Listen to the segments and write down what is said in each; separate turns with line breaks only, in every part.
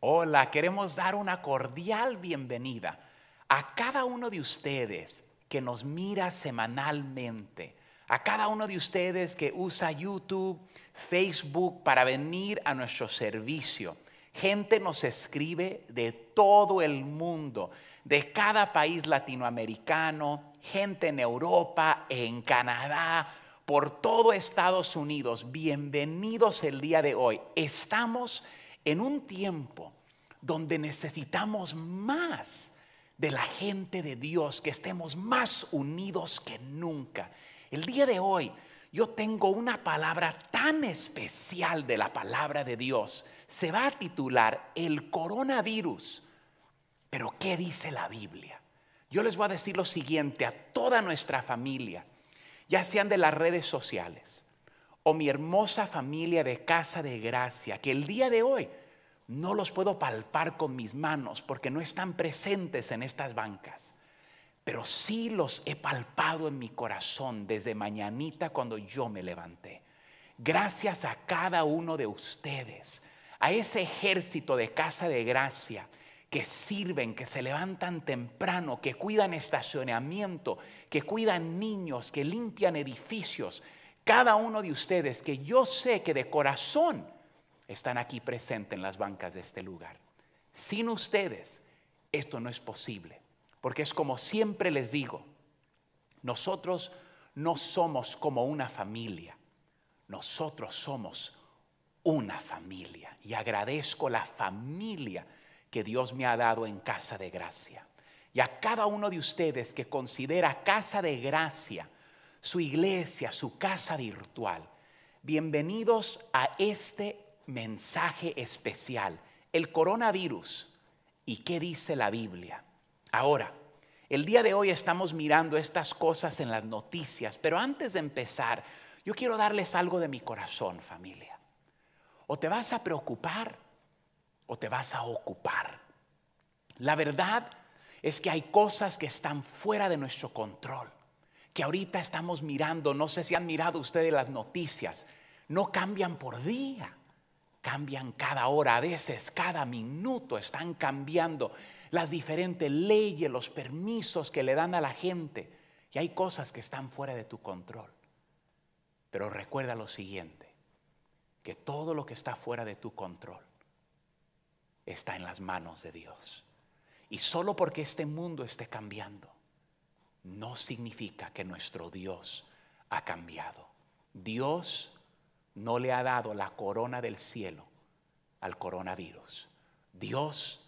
Hola, queremos dar una cordial bienvenida a cada uno de ustedes que nos mira semanalmente, a cada uno de ustedes que usa YouTube, Facebook para venir a nuestro servicio. Gente nos escribe de todo el mundo, de cada país latinoamericano, gente en Europa, en Canadá, por todo Estados Unidos. Bienvenidos el día de hoy. Estamos en un tiempo donde necesitamos más de la gente de Dios, que estemos más unidos que nunca. El día de hoy yo tengo una palabra tan especial de la palabra de Dios. Se va a titular El coronavirus. Pero ¿qué dice la Biblia? Yo les voy a decir lo siguiente a toda nuestra familia, ya sean de las redes sociales, o mi hermosa familia de casa de gracia, que el día de hoy no los puedo palpar con mis manos porque no están presentes en estas bancas, pero sí los he palpado en mi corazón desde mañanita cuando yo me levanté. Gracias a cada uno de ustedes, a ese ejército de casa de gracia que sirven, que se levantan temprano, que cuidan estacionamiento, que cuidan niños, que limpian edificios, cada uno de ustedes que yo sé que de corazón están aquí presentes en las bancas de este lugar. Sin ustedes esto no es posible, porque es como siempre les digo, nosotros no somos como una familia, nosotros somos una familia y agradezco la familia que Dios me ha dado en Casa de Gracia. Y a cada uno de ustedes que considera Casa de Gracia, su iglesia, su casa virtual. Bienvenidos a este mensaje especial, el coronavirus. ¿Y qué dice la Biblia? Ahora, el día de hoy estamos mirando estas cosas en las noticias, pero antes de empezar, yo quiero darles algo de mi corazón, familia. O te vas a preocupar o te vas a ocupar. La verdad es que hay cosas que están fuera de nuestro control que ahorita estamos mirando, no sé si han mirado ustedes las noticias, no cambian por día, cambian cada hora, a veces cada minuto están cambiando las diferentes leyes, los permisos que le dan a la gente. Y hay cosas que están fuera de tu control. Pero recuerda lo siguiente, que todo lo que está fuera de tu control está en las manos de Dios. Y solo porque este mundo esté cambiando, no significa que nuestro Dios ha cambiado. Dios no le ha dado la corona del cielo al coronavirus. Dios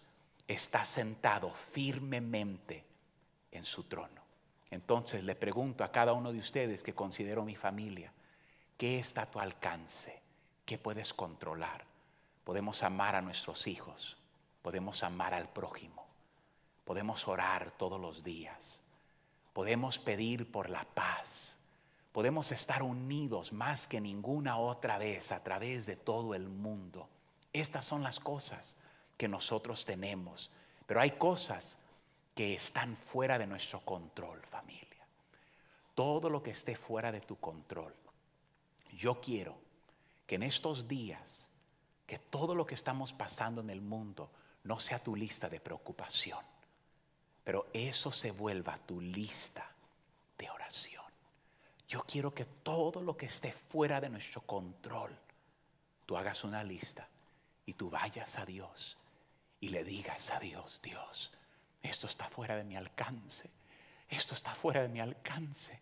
está sentado firmemente en su trono. Entonces le pregunto a cada uno de ustedes que considero mi familia, ¿qué está a tu alcance? ¿Qué puedes controlar? Podemos amar a nuestros hijos, podemos amar al prójimo, podemos orar todos los días, Podemos pedir por la paz. Podemos estar unidos más que ninguna otra vez a través de todo el mundo. Estas son las cosas que nosotros tenemos. Pero hay cosas que están fuera de nuestro control, familia. Todo lo que esté fuera de tu control. Yo quiero que en estos días, que todo lo que estamos pasando en el mundo no sea tu lista de preocupación pero eso se vuelva tu lista de oración. Yo quiero que todo lo que esté fuera de nuestro control, tú hagas una lista y tú vayas a Dios y le digas a Dios, Dios, esto está fuera de mi alcance, esto está fuera de mi alcance,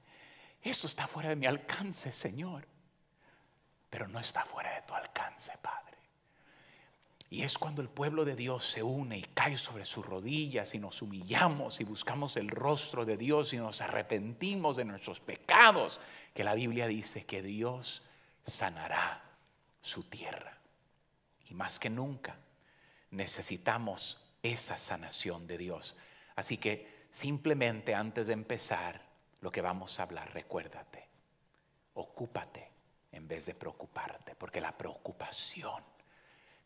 esto está fuera de mi alcance, Señor, pero no está fuera de tu alcance, Padre. Y es cuando el pueblo de Dios se une y cae sobre sus rodillas y nos humillamos y buscamos el rostro de Dios y nos arrepentimos de nuestros pecados, que la Biblia dice que Dios sanará su tierra. Y más que nunca necesitamos esa sanación de Dios. Así que simplemente antes de empezar lo que vamos a hablar, recuérdate, ocúpate en vez de preocuparte, porque la preocupación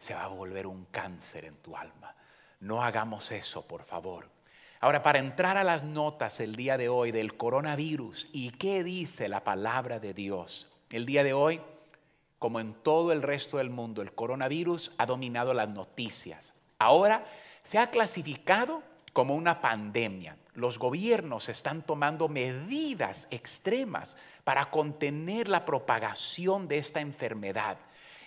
se va a volver un cáncer en tu alma. No hagamos eso, por favor. Ahora, para entrar a las notas el día de hoy del coronavirus y qué dice la palabra de Dios. El día de hoy, como en todo el resto del mundo, el coronavirus ha dominado las noticias. Ahora se ha clasificado como una pandemia. Los gobiernos están tomando medidas extremas para contener la propagación de esta enfermedad.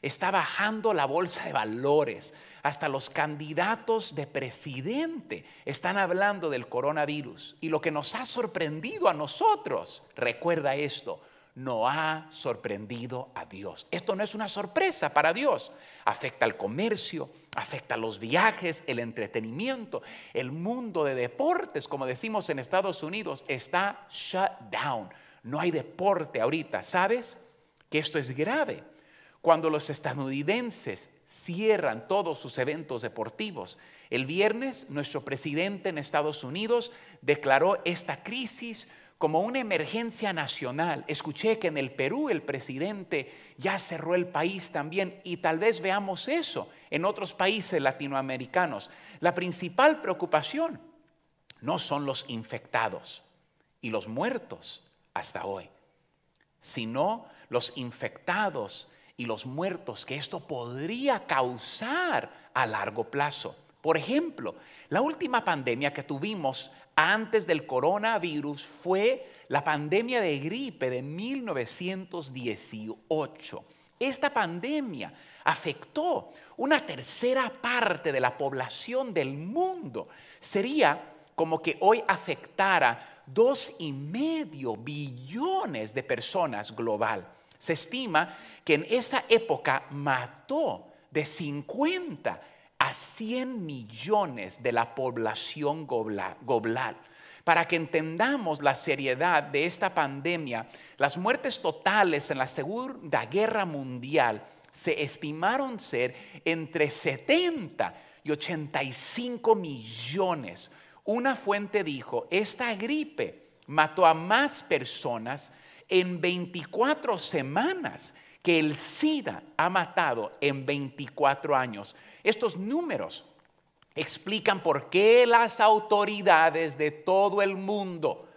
Está bajando la bolsa de valores. Hasta los candidatos de presidente están hablando del coronavirus. Y lo que nos ha sorprendido a nosotros, recuerda esto, no ha sorprendido a Dios. Esto no es una sorpresa para Dios. Afecta al comercio, afecta a los viajes, el entretenimiento, el mundo de deportes, como decimos en Estados Unidos, está shut down. No hay deporte ahorita. ¿Sabes que esto es grave? cuando los estadounidenses cierran todos sus eventos deportivos. El viernes, nuestro presidente en Estados Unidos declaró esta crisis como una emergencia nacional. Escuché que en el Perú el presidente ya cerró el país también y tal vez veamos eso en otros países latinoamericanos. La principal preocupación no son los infectados y los muertos hasta hoy, sino los infectados y los muertos que esto podría causar a largo plazo. Por ejemplo, la última pandemia que tuvimos antes del coronavirus fue la pandemia de gripe de 1918. Esta pandemia afectó una tercera parte de la población del mundo. Sería como que hoy afectara dos y medio billones de personas global. Se estima que en esa época mató de 50 a 100 millones de la población global. Para que entendamos la seriedad de esta pandemia, las muertes totales en la Segunda Guerra Mundial se estimaron ser entre 70 y 85 millones. Una fuente dijo, esta gripe mató a más personas en 24 semanas que el SIDA ha matado en 24 años. Estos números explican por qué las autoridades de todo el mundo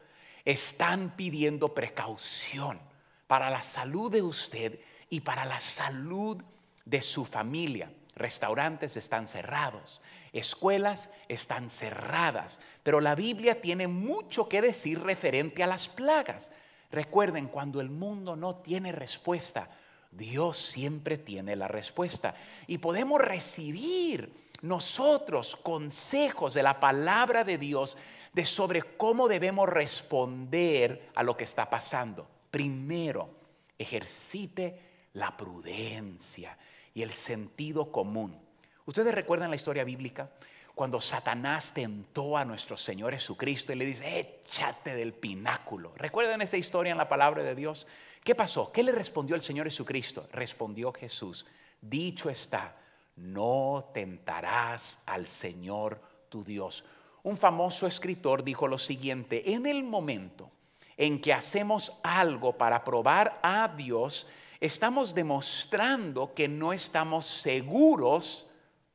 están pidiendo precaución para la salud de usted y para la salud de su familia. Restaurantes están cerrados, escuelas están cerradas, pero la Biblia tiene mucho que decir referente a las plagas. Recuerden, cuando el mundo no tiene respuesta, Dios siempre tiene la respuesta. Y podemos recibir nosotros consejos de la palabra de Dios de sobre cómo debemos responder a lo que está pasando. Primero, ejercite la prudencia y el sentido común. ¿Ustedes recuerdan la historia bíblica? cuando Satanás tentó a nuestro Señor Jesucristo y le dice, échate del pináculo. ¿Recuerdan esa historia en la palabra de Dios? ¿Qué pasó? ¿Qué le respondió el Señor Jesucristo? Respondió Jesús, dicho está, no tentarás al Señor tu Dios. Un famoso escritor dijo lo siguiente, en el momento en que hacemos algo para probar a Dios, estamos demostrando que no estamos seguros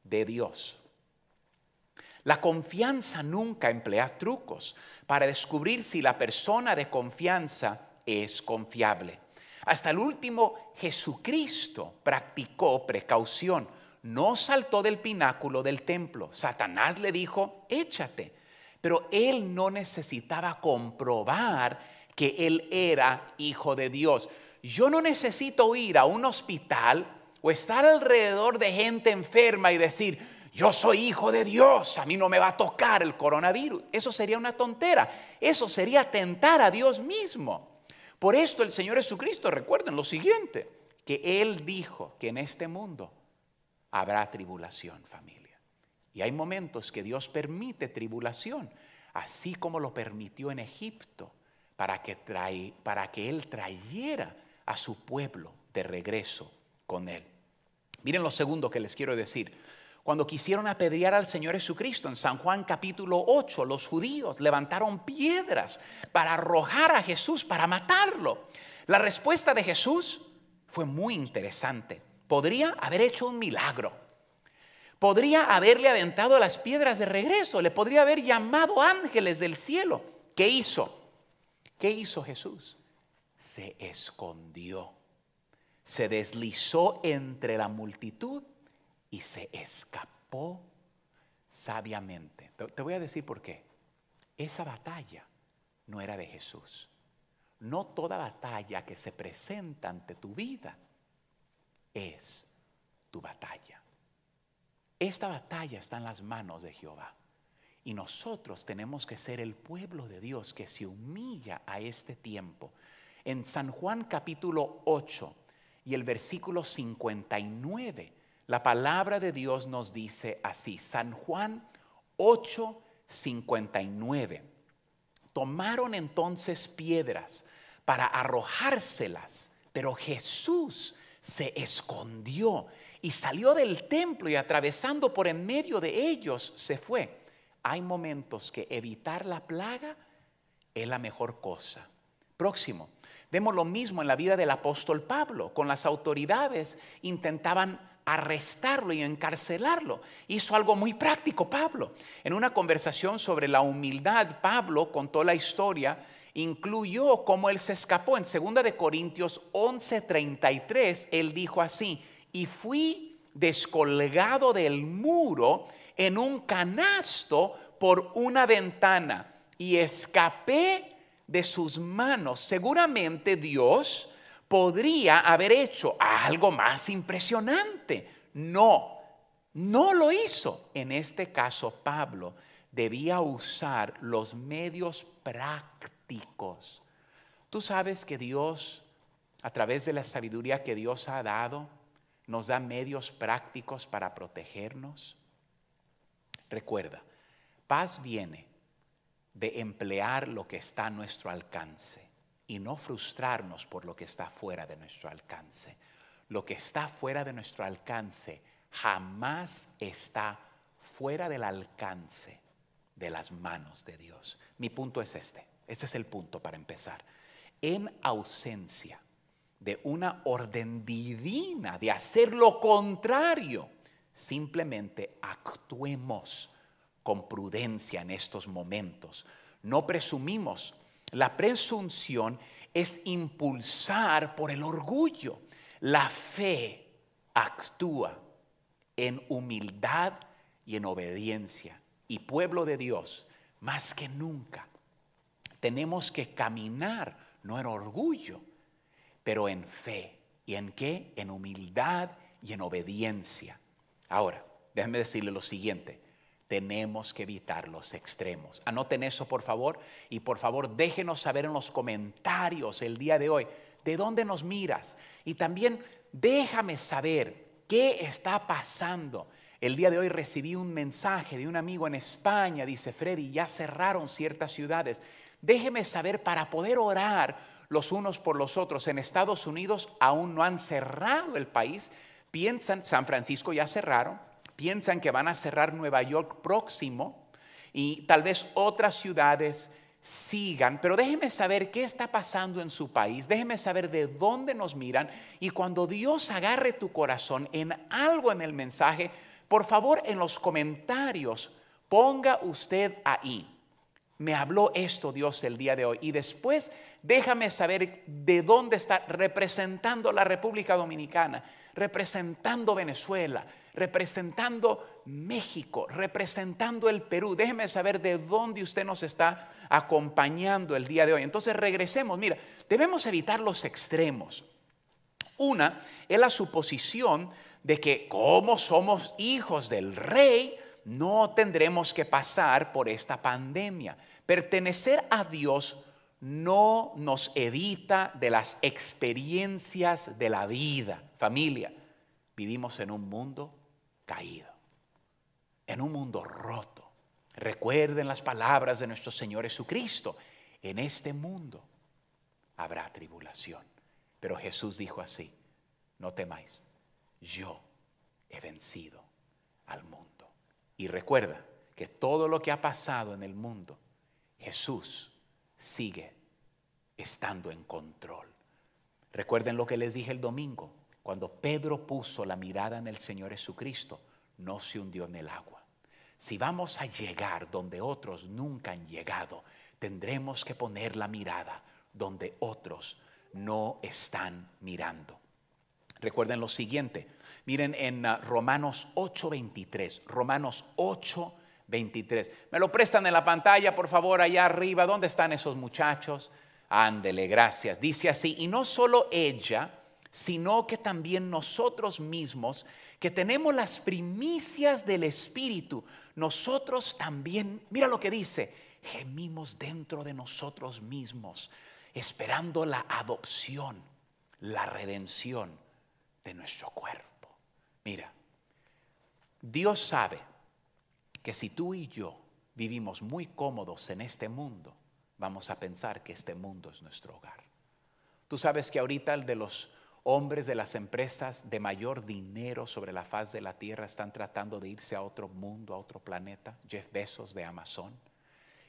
de Dios. La confianza nunca emplea trucos para descubrir si la persona de confianza es confiable. Hasta el último, Jesucristo practicó precaución. No saltó del pináculo del templo. Satanás le dijo, échate. Pero él no necesitaba comprobar que él era hijo de Dios. Yo no necesito ir a un hospital o estar alrededor de gente enferma y decir, yo soy hijo de Dios, a mí no me va a tocar el coronavirus. Eso sería una tontera, eso sería tentar a Dios mismo. Por esto el Señor Jesucristo, recuerden lo siguiente, que Él dijo que en este mundo habrá tribulación, familia. Y hay momentos que Dios permite tribulación, así como lo permitió en Egipto, para que, para que Él trayera a su pueblo de regreso con Él. Miren lo segundo que les quiero decir. Cuando quisieron apedrear al Señor Jesucristo en San Juan capítulo 8, los judíos levantaron piedras para arrojar a Jesús, para matarlo. La respuesta de Jesús fue muy interesante. Podría haber hecho un milagro. Podría haberle aventado las piedras de regreso. Le podría haber llamado ángeles del cielo. ¿Qué hizo? ¿Qué hizo Jesús? Se escondió. Se deslizó entre la multitud y se escapó sabiamente. Te voy a decir por qué. Esa batalla no era de Jesús. No toda batalla que se presenta ante tu vida es tu batalla. Esta batalla está en las manos de Jehová. Y nosotros tenemos que ser el pueblo de Dios que se humilla a este tiempo. En San Juan capítulo 8 y el versículo 59 la palabra de Dios nos dice así, San Juan 8, 59. Tomaron entonces piedras para arrojárselas, pero Jesús se escondió y salió del templo y atravesando por en medio de ellos se fue. Hay momentos que evitar la plaga es la mejor cosa. Próximo, vemos lo mismo en la vida del apóstol Pablo, con las autoridades intentaban arrestarlo y encarcelarlo. Hizo algo muy práctico Pablo. En una conversación sobre la humildad, Pablo contó la historia, incluyó cómo él se escapó. En 2 de Corintios 11:33 él dijo así, "Y fui descolgado del muro en un canasto por una ventana y escapé de sus manos." Seguramente Dios podría haber hecho algo más impresionante. No, no lo hizo. En este caso, Pablo debía usar los medios prácticos. Tú sabes que Dios, a través de la sabiduría que Dios ha dado, nos da medios prácticos para protegernos. Recuerda, paz viene de emplear lo que está a nuestro alcance y no frustrarnos por lo que está fuera de nuestro alcance. Lo que está fuera de nuestro alcance jamás está fuera del alcance de las manos de Dios. Mi punto es este. Ese es el punto para empezar. En ausencia de una orden divina de hacer lo contrario, simplemente actuemos con prudencia en estos momentos. No presumimos la presunción es impulsar por el orgullo. La fe actúa en humildad y en obediencia. Y pueblo de Dios, más que nunca, tenemos que caminar, no en orgullo, pero en fe. ¿Y en qué? En humildad y en obediencia. Ahora, déjenme decirle lo siguiente tenemos que evitar los extremos. Anoten eso, por favor, y por favor déjenos saber en los comentarios el día de hoy de dónde nos miras y también déjame saber qué está pasando. El día de hoy recibí un mensaje de un amigo en España, dice Freddy, ya cerraron ciertas ciudades. Déjeme saber para poder orar los unos por los otros. En Estados Unidos aún no han cerrado el país. Piensan, San Francisco ya cerraron, piensan que van a cerrar Nueva York próximo y tal vez otras ciudades sigan, pero déjeme saber qué está pasando en su país, déjeme saber de dónde nos miran y cuando Dios agarre tu corazón en algo en el mensaje, por favor en los comentarios ponga usted ahí. Me habló esto Dios el día de hoy y después déjame saber de dónde está representando la República Dominicana, representando Venezuela, representando México, representando el Perú. Déjeme saber de dónde usted nos está acompañando el día de hoy. Entonces regresemos. Mira, debemos evitar los extremos. Una es la suposición de que como somos hijos del rey, no tendremos que pasar por esta pandemia. Pertenecer a Dios no nos evita de las experiencias de la vida. Familia, vivimos en un mundo caído, en un mundo roto. Recuerden las palabras de nuestro Señor Jesucristo. En este mundo habrá tribulación. Pero Jesús dijo así, no temáis, yo he vencido al mundo. Y recuerda que todo lo que ha pasado en el mundo, Jesús sigue estando en control. Recuerden lo que les dije el domingo, cuando Pedro puso la mirada en el Señor Jesucristo, no se hundió en el agua. Si vamos a llegar donde otros nunca han llegado, tendremos que poner la mirada donde otros no están mirando. Recuerden lo siguiente. Miren en ah, Romanos 8:23. Romanos 8:23. Me lo prestan en la pantalla, por favor, allá arriba. ¿Dónde están esos muchachos? Ándele, gracias. Dice así, y no solo ella, sino que también nosotros mismos, que tenemos las primicias del Espíritu, nosotros también, mira lo que dice, gemimos dentro de nosotros mismos, esperando la adopción, la redención de nuestro cuerpo. Mira, Dios sabe que si tú y yo vivimos muy cómodos en este mundo, vamos a pensar que este mundo es nuestro hogar. Tú sabes que ahorita el de los Hombres de las empresas de mayor dinero sobre la faz de la tierra están tratando de irse a otro mundo, a otro planeta. Jeff Bezos de Amazon,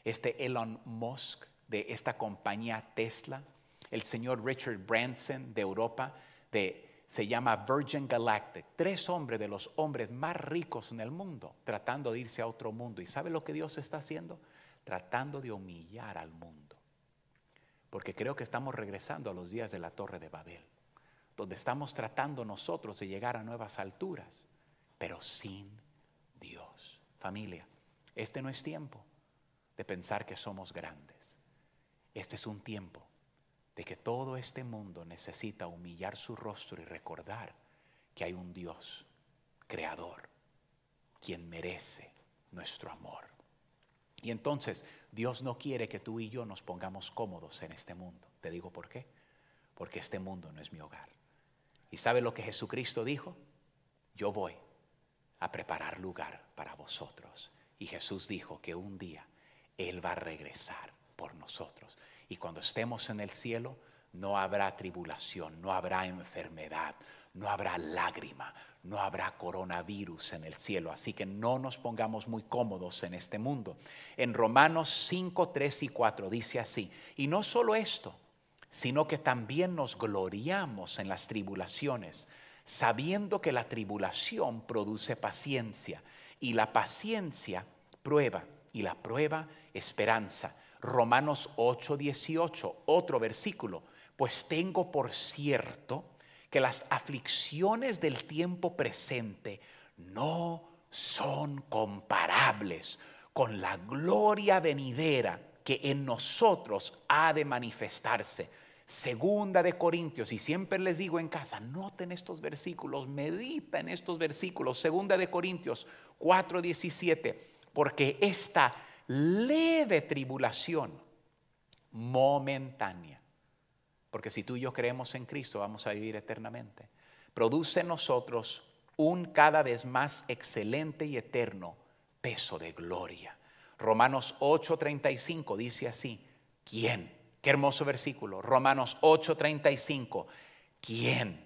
este Elon Musk de esta compañía Tesla, el señor Richard Branson de Europa, de, se llama Virgin Galactic. Tres hombres de los hombres más ricos en el mundo tratando de irse a otro mundo. ¿Y sabe lo que Dios está haciendo? Tratando de humillar al mundo. Porque creo que estamos regresando a los días de la Torre de Babel donde estamos tratando nosotros de llegar a nuevas alturas, pero sin Dios. Familia, este no es tiempo de pensar que somos grandes. Este es un tiempo de que todo este mundo necesita humillar su rostro y recordar que hay un Dios, creador, quien merece nuestro amor. Y entonces Dios no quiere que tú y yo nos pongamos cómodos en este mundo. Te digo por qué. Porque este mundo no es mi hogar. ¿Y sabe lo que Jesucristo dijo? Yo voy a preparar lugar para vosotros. Y Jesús dijo que un día Él va a regresar por nosotros. Y cuando estemos en el cielo, no habrá tribulación, no habrá enfermedad, no habrá lágrima, no habrá coronavirus en el cielo. Así que no nos pongamos muy cómodos en este mundo. En Romanos 5, 3 y 4 dice así, y no solo esto, sino que también nos gloriamos en las tribulaciones, sabiendo que la tribulación produce paciencia, y la paciencia prueba, y la prueba esperanza. Romanos 8, 18, otro versículo, pues tengo por cierto que las aflicciones del tiempo presente no son comparables con la gloria venidera que en nosotros ha de manifestarse Segunda de Corintios, y siempre les digo en casa, noten estos versículos, medita en estos versículos. Segunda de Corintios 4:17, porque esta leve tribulación momentánea, porque si tú y yo creemos en Cristo vamos a vivir eternamente, produce en nosotros un cada vez más excelente y eterno peso de gloria. Romanos 8:35 dice así, ¿quién? Qué hermoso versículo. Romanos 8:35. ¿Quién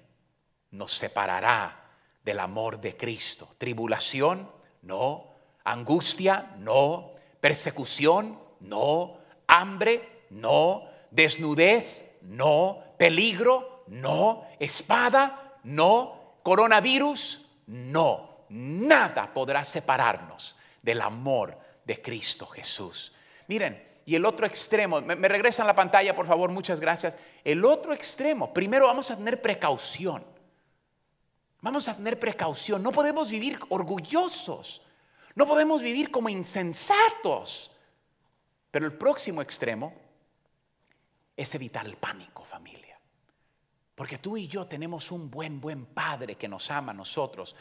nos separará del amor de Cristo? Tribulación, no. Angustia, no. Persecución, no. Hambre, no. Desnudez, no. Peligro, no. Espada, no. Coronavirus, no. Nada podrá separarnos del amor de Cristo Jesús. Miren, y el otro extremo, me, me regresan la pantalla por favor, muchas gracias. El otro extremo, primero vamos a tener precaución. Vamos a tener precaución, no podemos vivir orgullosos, no podemos vivir como insensatos. Pero el próximo extremo es evitar el pánico, familia. Porque tú y yo tenemos un buen, buen Padre que nos ama a nosotros.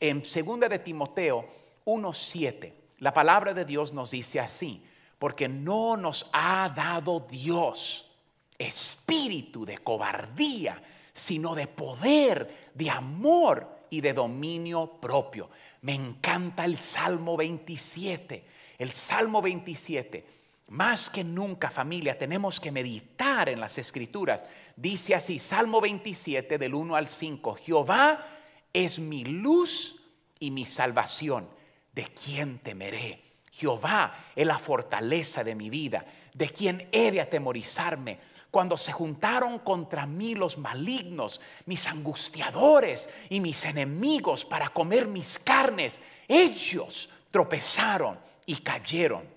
En segunda de Timoteo 1.7, la palabra de Dios nos dice así, porque no nos ha dado Dios espíritu de cobardía, sino de poder, de amor y de dominio propio. Me encanta el Salmo 27. El Salmo 27, más que nunca familia, tenemos que meditar en las escrituras. Dice así, Salmo 27 del 1 al 5, Jehová es mi luz y mi salvación. ¿De quién temeré? Jehová es la fortaleza de mi vida. ¿De quien he de atemorizarme? Cuando se juntaron contra mí los malignos, mis angustiadores y mis enemigos para comer mis carnes, ellos tropezaron y cayeron.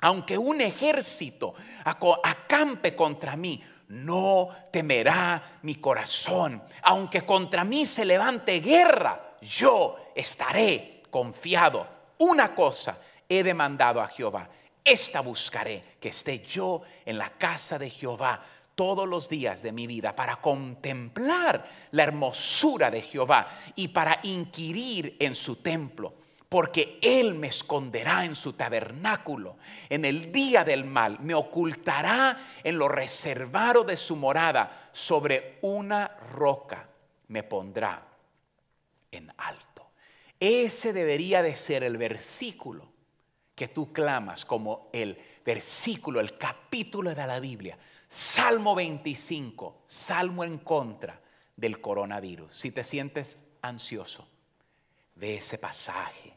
Aunque un ejército acampe contra mí, no temerá mi corazón. Aunque contra mí se levante guerra, yo estaré confiado. Una cosa he demandado a Jehová. Esta buscaré, que esté yo en la casa de Jehová todos los días de mi vida para contemplar la hermosura de Jehová y para inquirir en su templo, porque Él me esconderá en su tabernáculo, en el día del mal, me ocultará en lo reservado de su morada, sobre una roca me pondrá en alto. Ese debería de ser el versículo que tú clamas como el versículo, el capítulo de la Biblia. Salmo 25, salmo en contra del coronavirus. Si te sientes ansioso, de ese pasaje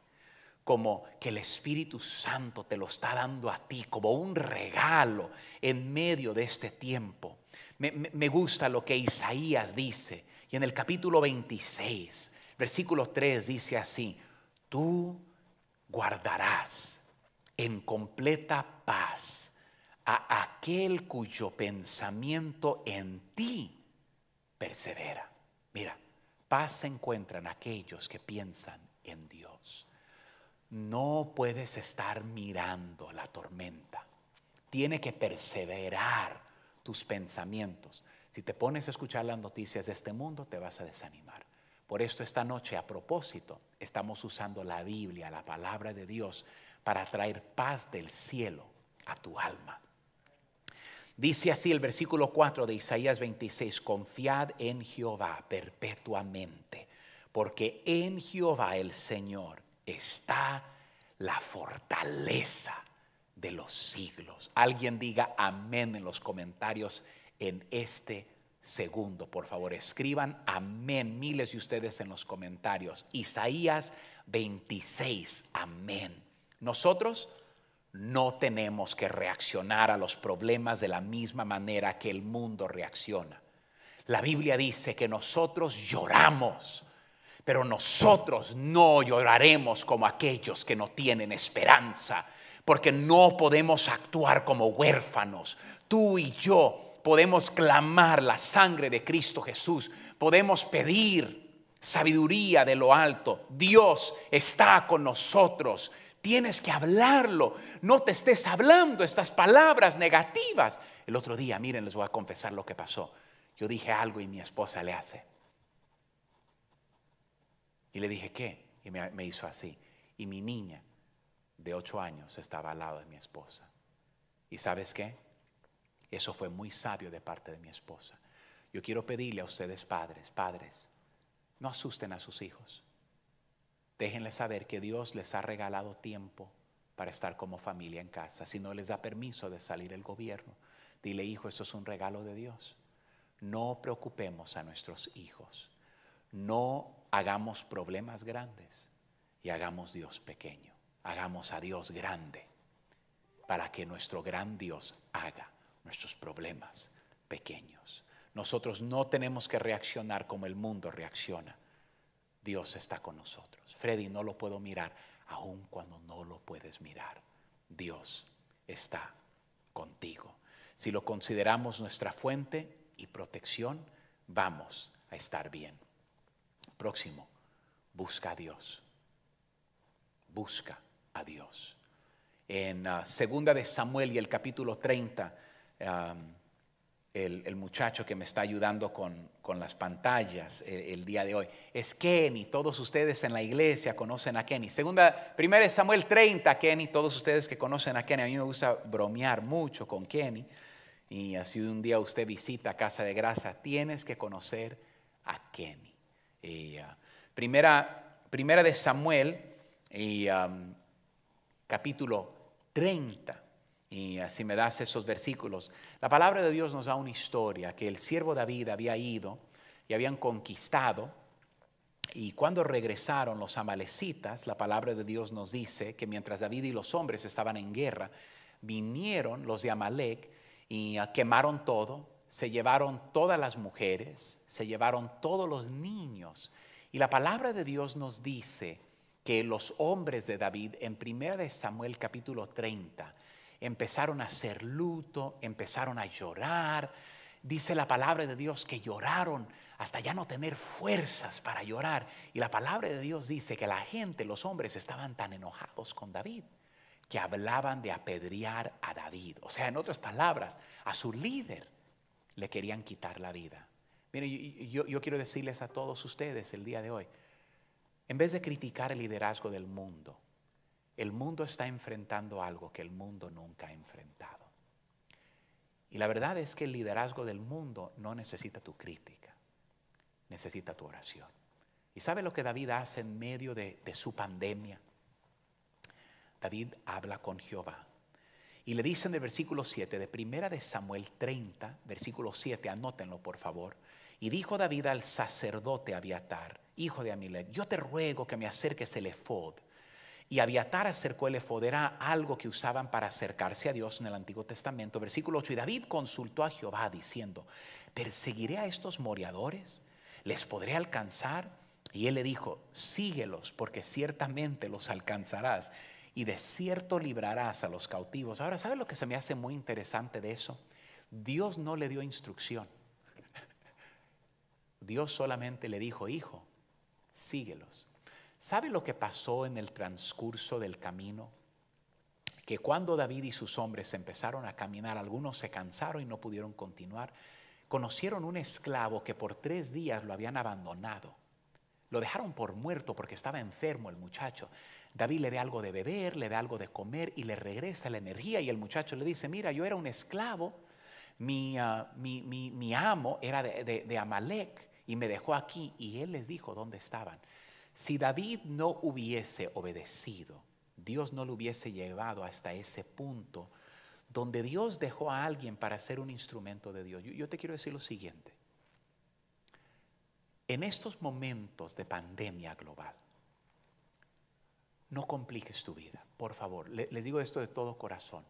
como que el Espíritu Santo te lo está dando a ti, como un regalo en medio de este tiempo. Me, me, gusta lo que Isaías dice, y en el capítulo 26, versículo 3 dice así, tú guardarás en completa paz a aquel cuyo pensamiento en ti persevera. Mira, paz se encuentran aquellos que piensan en Dios. No puedes estar mirando la tormenta. Tiene que perseverar tus pensamientos. Si te pones a escuchar las noticias de este mundo, te vas a desanimar. Por esto esta noche, a propósito, estamos usando la Biblia, la palabra de Dios, para traer paz del cielo a tu alma. Dice así el versículo 4 de Isaías 26, confiad en Jehová perpetuamente, porque en Jehová el Señor está la fortaleza de los siglos. Alguien diga amén en los comentarios en este segundo, por favor. Escriban amén, miles de ustedes en los comentarios. Isaías 26, amén. Nosotros no tenemos que reaccionar a los problemas de la misma manera que el mundo reacciona. La Biblia dice que nosotros lloramos, pero nosotros no lloraremos como aquellos que no tienen esperanza, porque no podemos actuar como huérfanos. Tú y yo podemos clamar la sangre de Cristo Jesús, podemos pedir sabiduría de lo alto. Dios está con nosotros. Tienes que hablarlo. No te estés hablando estas palabras negativas. El otro día, miren, les voy a confesar lo que pasó. Yo dije algo y mi esposa le hace. Y le dije, ¿qué? Y me, me hizo así. Y mi niña de ocho años estaba al lado de mi esposa. ¿Y sabes qué? Eso fue muy sabio de parte de mi esposa. Yo quiero pedirle a ustedes, padres, padres, no asusten a sus hijos. Déjenle saber que Dios les ha regalado tiempo para estar como familia en casa. Si no les da permiso de salir el gobierno, dile, hijo, eso es un regalo de Dios. No preocupemos a nuestros hijos. No hagamos problemas grandes y hagamos Dios pequeño. Hagamos a Dios grande para que nuestro gran Dios haga nuestros problemas pequeños. Nosotros no tenemos que reaccionar como el mundo reacciona. Dios está con nosotros. Freddy, no lo puedo mirar. Aun cuando no lo puedes mirar, Dios está contigo. Si lo consideramos nuestra fuente y protección, vamos a estar bien. Próximo, busca a Dios. Busca a Dios. En ah, segunda de Samuel y el capítulo 30, el, muchacho que me está ayudando con, las pantallas eh, el, día de hoy. Es Kenny, todos ustedes en la iglesia conocen a Kenny. Segunda, primera de Samuel 30, Kenny, todos ustedes que conocen a Kenny. A mí me gusta bromear mucho con Kenny. Y así un día usted visita Casa de Grasa, tienes que conocer a Kenny. Ah, primera, primera de Samuel, y, capítulo 30. Y así me das esos versículos. La palabra de Dios nos da una historia, que el siervo David había ido y habían conquistado. Y cuando regresaron los amalecitas, la palabra de Dios nos dice que mientras David y los hombres estaban en guerra, vinieron los de Amalec y quemaron todo, se llevaron todas las mujeres, se llevaron todos los niños. Y la palabra de Dios nos dice que los hombres de David en 1 Samuel capítulo 30 empezaron a hacer luto, empezaron a llorar. Dice la palabra de Dios que lloraron hasta ya no tener fuerzas para llorar. Y la palabra de Dios dice que la gente, los hombres, estaban tan enojados con David que hablaban de apedrear a David. O sea, en otras palabras, a su líder le querían quitar la vida. Mire, yo quiero decirles a todos ustedes el día de hoy, en vez de criticar el liderazgo del mundo, el mundo está enfrentando algo que el mundo nunca ha enfrentado. Y la verdad es que el liderazgo del mundo no necesita tu crítica, necesita tu oración. ¿Y sabe lo que David hace en medio de, su pandemia? David habla con Jehová. Y le dicen el versículo 7 de primera de Samuel 30, versículo 7, anótenlo por favor. Y dijo David al sacerdote Abiatar, hijo de Amilet, yo te ruego que me acerques el efod y Abiatar acercó el efodera algo que usaban para acercarse a Dios en el Antiguo Testamento. Versículo 8, y David consultó a Jehová diciendo, ¿perseguiré a estos moriadores, ¿Les podré alcanzar? Y él le dijo, síguelos, porque ciertamente los alcanzarás, y de cierto librarás a los cautivos. Ahora, ¿sabes lo que se me hace muy interesante de eso? Dios no le dio instrucción. Dios solamente le dijo, hijo, síguelos. ¿Sabe lo que pasó en el transcurso del camino? Que cuando David y sus hombres empezaron a caminar, algunos se cansaron y no pudieron continuar, conocieron un esclavo que por tres días lo habían abandonado. Lo dejaron por muerto porque estaba enfermo el muchacho. David le da algo de beber, le da algo de comer y le regresa la energía y el muchacho le dice, mira, yo era un esclavo, mi, ah, mi, amo era de, de Amalek y me dejó aquí y él les dijo dónde estaban. Si David no hubiese obedecido, Dios no lo hubiese llevado hasta ese punto donde Dios dejó a alguien para ser un instrumento de Dios. Yo, te quiero decir lo siguiente. En estos momentos de pandemia global, no compliques tu vida, por favor. les digo esto de todo corazón.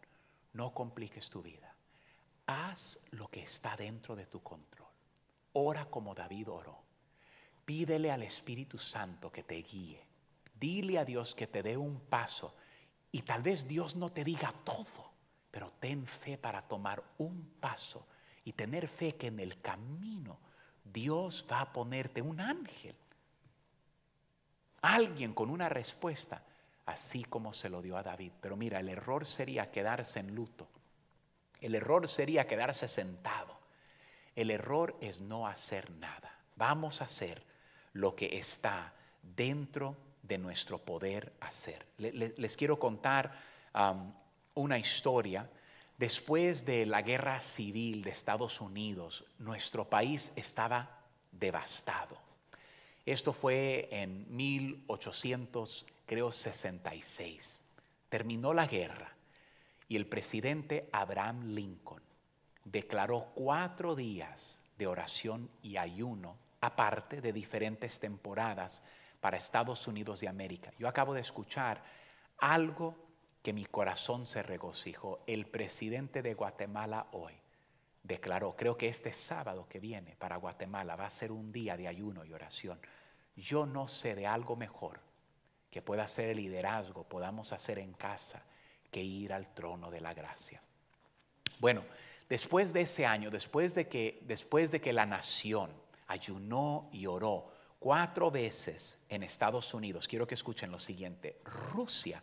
No compliques tu vida. Haz lo que está dentro de tu control. Ora como David oró pídele al Espíritu Santo que te guíe. Dile a Dios que te dé un paso. Y tal vez Dios no te diga todo, pero ten fe para tomar un paso y tener fe que en el camino Dios va a ponerte un ángel. Alguien con una respuesta, así como se lo dio a David. Pero mira, el error sería quedarse en luto. El error sería quedarse sentado. El error es no hacer nada. Vamos a hacer lo que está dentro de nuestro poder hacer. les, quiero contar um, una historia. Después de la guerra civil de Estados Unidos, nuestro país estaba devastado. Esto fue en 1866. Terminó la guerra y el presidente Abraham Lincoln declaró cuatro días de oración y ayuno aparte de diferentes temporadas para Estados Unidos de América. Yo acabo de escuchar algo que mi corazón se regocijó. El presidente de Guatemala hoy declaró, creo que este sábado que viene para Guatemala va a ser un día de ayuno y oración. Yo no sé de algo mejor que pueda ser el liderazgo, podamos hacer en casa, que ir al trono de la gracia. Bueno, después de ese año, después de que, después de que la nación ayunó y oró cuatro veces en Estados Unidos. Quiero que escuchen lo siguiente. Rusia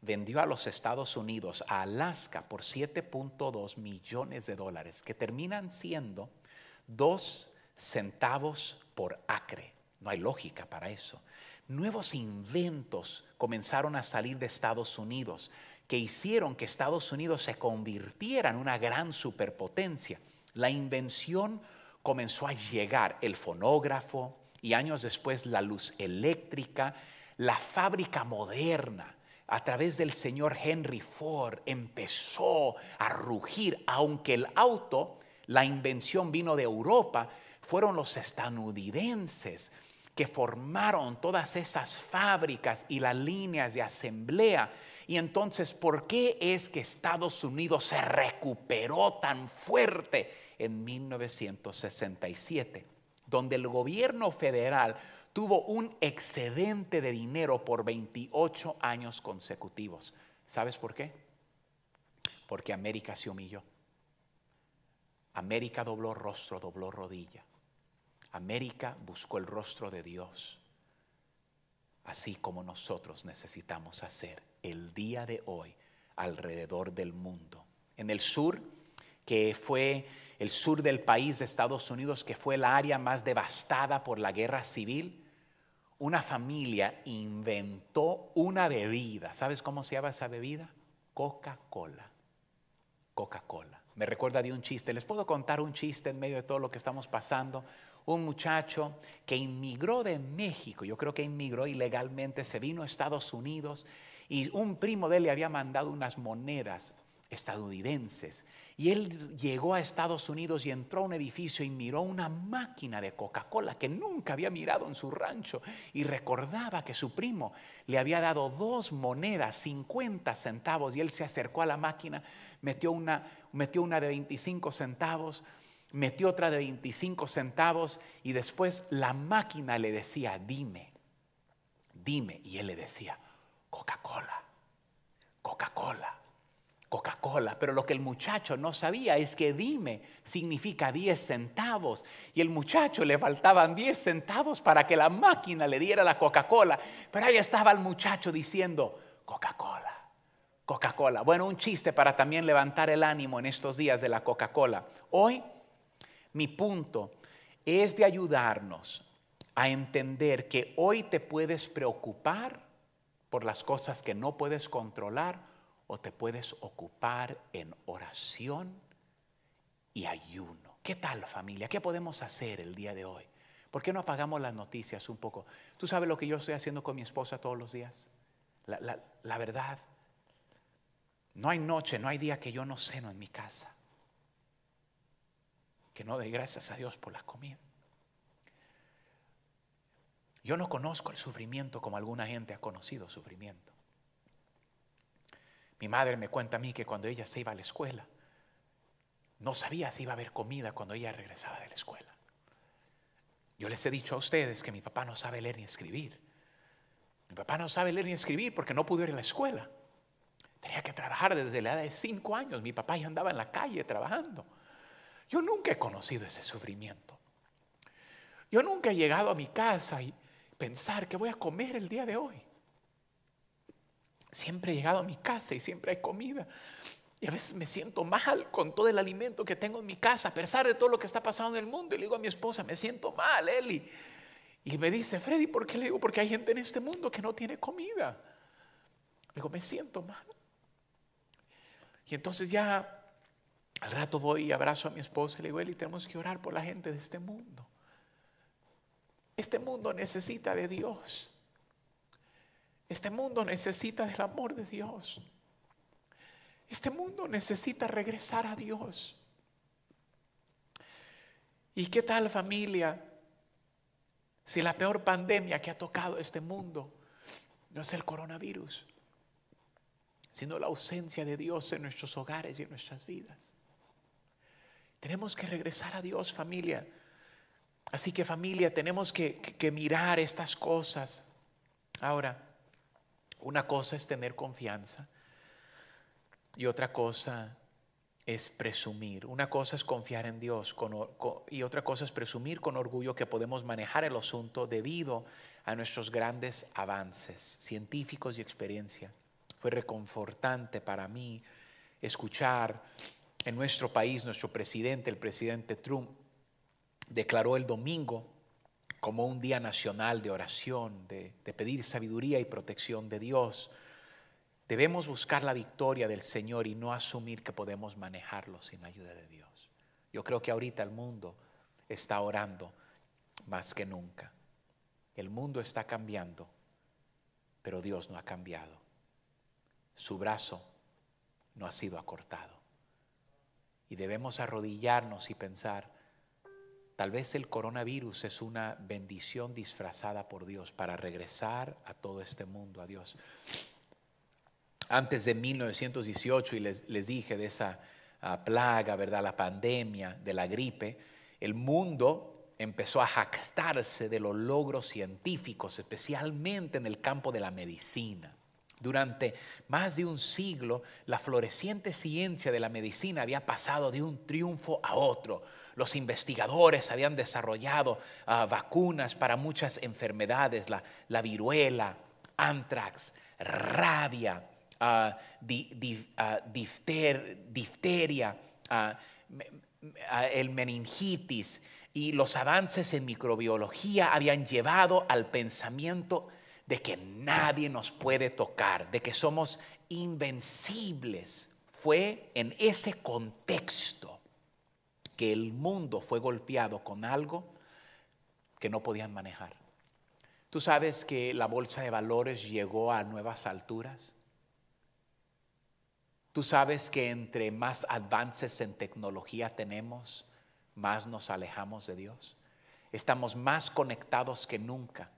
vendió a los Estados Unidos, a Alaska, por 7.2 millones de dólares, que terminan siendo dos centavos por acre. No hay lógica para eso. Nuevos inventos comenzaron a salir de Estados Unidos que hicieron que Estados Unidos se convirtiera en una gran superpotencia. La invención comenzó a llegar el fonógrafo y años después la luz eléctrica, la fábrica moderna a través del señor Henry Ford empezó a rugir, aunque el auto, la invención vino de Europa, fueron los estadounidenses que formaron todas esas fábricas y las líneas de asamblea. Y entonces, ¿por qué es que Estados Unidos se recuperó tan fuerte? en 1967, donde el gobierno federal tuvo un excedente de dinero por 28 años consecutivos. ¿Sabes por qué? Porque América se humilló. América dobló rostro, dobló rodilla. América buscó el rostro de Dios, así como nosotros necesitamos hacer el día de hoy alrededor del mundo. En el sur, que fue el sur del país de Estados Unidos, que fue la área más devastada por la guerra civil, una familia inventó una bebida. ¿Sabes cómo se llama esa bebida? Coca-Cola. Coca-Cola. Me recuerda de un chiste. Les puedo contar un chiste en medio de todo lo que estamos pasando. Un muchacho que inmigró de México, yo creo que inmigró ilegalmente, se vino a Estados Unidos y un primo de él le había mandado unas monedas estadounidenses. Y él llegó a Estados Unidos y entró a un edificio y miró una máquina de Coca-Cola que nunca había mirado en su rancho y recordaba que su primo le había dado dos monedas, 50 centavos, y él se acercó a la máquina, metió una, metió una de 25 centavos, metió otra de 25 centavos y después la máquina le decía, dime, dime, y él le decía, Coca-Cola, Coca-Cola. Coca-Cola, pero lo que el muchacho no sabía es que dime significa 10 centavos y el muchacho le faltaban 10 centavos para que la máquina le diera la Coca-Cola, pero ahí estaba el muchacho diciendo Coca-Cola, Coca-Cola. Bueno, un chiste para también levantar el ánimo en estos días de la Coca-Cola. Hoy mi punto es de ayudarnos a entender que hoy te puedes preocupar por las cosas que no puedes controlar o te puedes ocupar en oración y ayuno. ¿Qué tal familia? ¿Qué podemos hacer el día de hoy? ¿Por qué no apagamos las noticias un poco? ¿Tú sabes lo que yo estoy haciendo con mi esposa todos los días? La, verdad, no hay noche, no hay día que yo no ceno en mi casa. Que no dé gracias a Dios por la comida. Yo no conozco el sufrimiento como alguna gente ha conocido sufrimiento. Mi madre me cuenta a mí que cuando ella se iba a la escuela, no sabía si iba a haber comida cuando ella regresaba de la escuela. Yo les he dicho a ustedes que mi papá no sabe leer ni escribir. Mi papá no sabe leer ni escribir porque no pudo ir a la escuela. Tenía que trabajar desde la edad de cinco años. Mi papá ya andaba en la calle trabajando. Yo nunca he conocido ese sufrimiento. Yo nunca he llegado a mi casa y pensar que voy a comer el día de hoy. Siempre he llegado a mi casa y siempre hay comida. Y a veces me siento mal con todo el alimento que tengo en mi casa, a pesar de todo lo que está pasando en el mundo. Y le digo a mi esposa, me siento mal, Eli. Y me dice, Freddy, ¿por qué le digo? Porque hay gente en este mundo que no tiene comida. Le digo, me siento mal. Y entonces ya al rato voy y abrazo a mi esposa y le digo, Eli, tenemos que orar por la gente de este mundo. Este mundo necesita de Dios. Este mundo necesita del amor de Dios. Este mundo necesita regresar a Dios. ¿Y qué tal familia? Si la peor pandemia que ha tocado este mundo no es el coronavirus, sino la ausencia de Dios en nuestros hogares y en nuestras vidas. Tenemos que regresar a Dios familia. Así que familia, tenemos que, que mirar estas cosas. Ahora, una cosa es tener confianza y otra cosa es presumir. Una cosa es confiar en Dios y otra cosa es presumir con orgullo que podemos manejar el asunto debido a nuestros grandes avances científicos y experiencia. Fue reconfortante para mí escuchar en nuestro país, nuestro presidente, el presidente Trump, declaró el domingo como un día nacional de oración, de, pedir sabiduría y protección de Dios. Debemos buscar la victoria del Señor y no asumir que podemos manejarlo sin la ayuda de Dios. Yo creo que ahorita el mundo está orando más que nunca. El mundo está cambiando, pero Dios no ha cambiado. Su brazo no ha sido acortado. Y debemos arrodillarnos y pensar, Tal vez el coronavirus es una bendición disfrazada por Dios para regresar a todo este mundo, a Dios. Antes de 1918, y les, dije de esa ah, plaga, ¿verdad? La pandemia, de la gripe, el mundo empezó a jactarse de los logros científicos, especialmente en el campo de la medicina. Durante más de un siglo, la floreciente ciencia de la medicina había pasado de un triunfo a otro los investigadores habían desarrollado ah, vacunas para muchas enfermedades, la, viruela, antrax, rabia, ah, ah, difteria, el meningitis. Y los avances en microbiología habían llevado al pensamiento de que nadie nos puede tocar, de que somos invencibles. Fue en ese contexto que el mundo fue golpeado con algo que no podían manejar. Tú sabes que la bolsa de valores llegó a nuevas alturas. Tú sabes que entre más avances en tecnología tenemos, más nos alejamos de Dios. Estamos más conectados que nunca,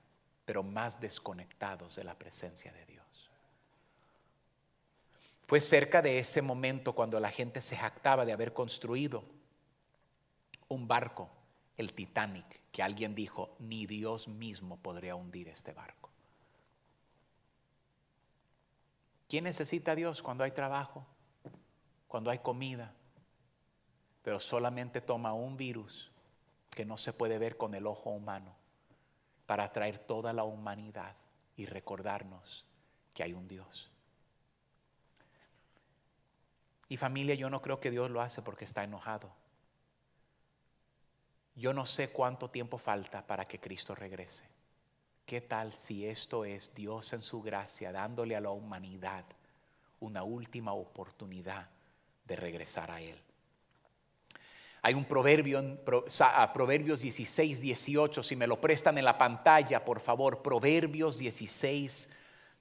pero más desconectados de la presencia de Dios. Fue cerca de ese momento cuando la gente se jactaba de haber construido un barco, el Titanic, que alguien dijo, ni Dios mismo podría hundir este barco. ¿Quién necesita a Dios cuando hay trabajo, cuando hay comida? Pero solamente toma un virus que no se puede ver con el ojo humano para atraer toda la humanidad y recordarnos que hay un Dios. Y familia, yo no creo que Dios lo hace porque está enojado yo no sé cuánto tiempo falta para que Cristo regrese. ¿Qué tal si esto es Dios en su gracia dándole a la humanidad una última oportunidad de regresar a Él? Hay un proverbio en ah, Proverbios 16, 18, si me lo prestan en la pantalla, por favor, Proverbios 16,